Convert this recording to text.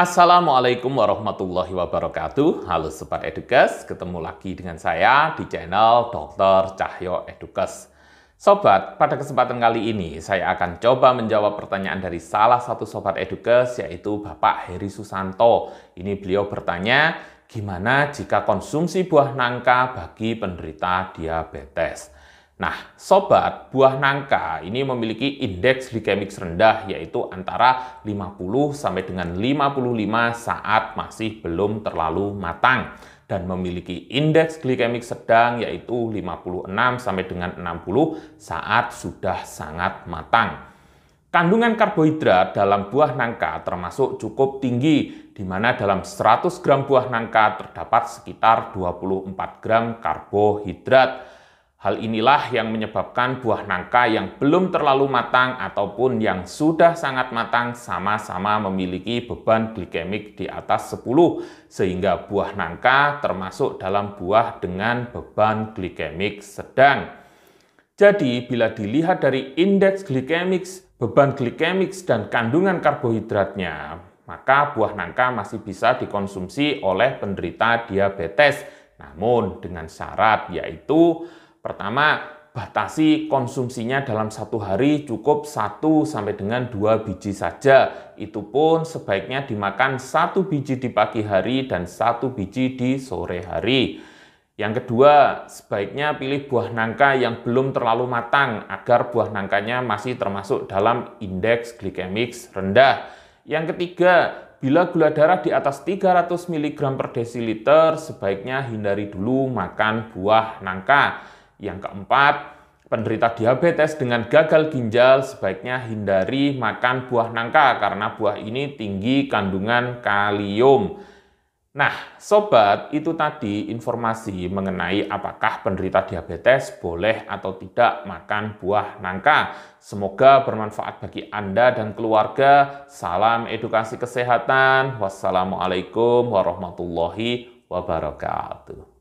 Assalamualaikum warahmatullahi wabarakatuh. Halo Sobat Edukes, ketemu lagi dengan saya di channel Dr. Cahyo Edukes. Sobat, pada kesempatan kali ini saya akan coba menjawab pertanyaan dari salah satu Sobat Edukes yaitu Bapak Heri Susanto. Ini beliau bertanya, gimana jika konsumsi buah nangka bagi penderita diabetes? Nah, sobat, buah nangka ini memiliki indeks glikemik rendah yaitu antara 50 sampai dengan 55 saat masih belum terlalu matang dan memiliki indeks glikemik sedang yaitu 56 sampai dengan 60 saat sudah sangat matang. Kandungan karbohidrat dalam buah nangka termasuk cukup tinggi, di mana dalam 100 gram buah nangka terdapat sekitar 24 gram karbohidrat. Hal inilah yang menyebabkan buah nangka yang belum terlalu matang ataupun yang sudah sangat matang sama-sama memiliki beban glikemik di atas 10 sehingga buah nangka termasuk dalam buah dengan beban glikemik sedang. Jadi bila dilihat dari indeks glikemik, beban glikemik dan kandungan karbohidratnya, maka buah nangka masih bisa dikonsumsi oleh penderita diabetes. Namun dengan syarat yaitu Pertama, batasi konsumsinya dalam satu hari cukup 1 sampai dengan 2 biji saja. Itu pun sebaiknya dimakan satu biji di pagi hari dan satu biji di sore hari. Yang kedua, sebaiknya pilih buah nangka yang belum terlalu matang agar buah nangkanya masih termasuk dalam indeks glikemik rendah. Yang ketiga, bila gula darah di atas 300 mg per desiliter, sebaiknya hindari dulu makan buah nangka. Yang keempat, penderita diabetes dengan gagal ginjal sebaiknya hindari makan buah nangka karena buah ini tinggi kandungan kalium. Nah, sobat, itu tadi informasi mengenai apakah penderita diabetes boleh atau tidak makan buah nangka. Semoga bermanfaat bagi Anda dan keluarga. Salam edukasi kesehatan. Wassalamualaikum warahmatullahi wabarakatuh.